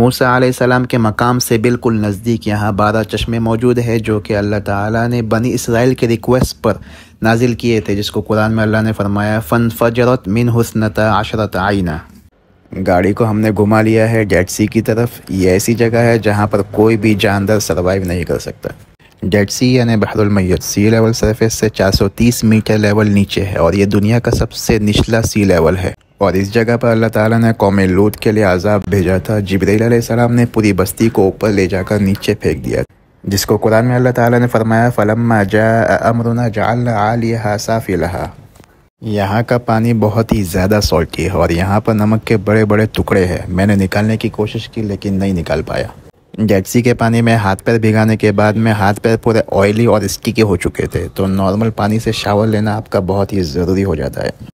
मूसा सलाम के मकाम से बिल्कुल नज़दीक यहाँ बारह चश्मे मौजूद है जो कि अल्लाह ताला ने बनी इसराइल के रिक्वेस्ट पर नाजिल किए थे जिसको कुरान में अल्लाह ने फरमाया फ़न फजरत मिन हसनता आशरत आइना गाड़ी को हमने घुमा लिया है डेड सी की तरफ ये ऐसी जगह है जहाँ पर कोई भी जानदार सर्वाइव नहीं कर सकता डेड सी यानी बहरुलमय सी लेवल सरफेस से 430 मीटर लेवल नीचे है और ये दुनिया का सबसे निचला सी लेवल है और इस जगह पर अल्लाह ताला ने कौम लूत के लिए आज़ाब भेजा था जबरील सलाम ने पूरी बस्ती को ऊपर ले जाकर नीचे फेंक दिया जिसको कुरान में अल्लाह ताला ने फरमाया फ़लम जा अमरुना जाल साफ साफ़िलहा यहाँ का पानी बहुत ही ज़्यादा सॉल्टी है और यहाँ पर नमक के बड़े बड़े टुकड़े हैं मैंने निकालने की कोशिश की लेकिन नहीं निकाल पाया जेटसी के पानी में हाथ पैर भिगाने के बाद में हाथ पैर पूरे ऑयली और स्टिकी हो चुके थे तो नॉर्मल पानी से शावर लेना आपका बहुत ही ज़रूरी हो जाता है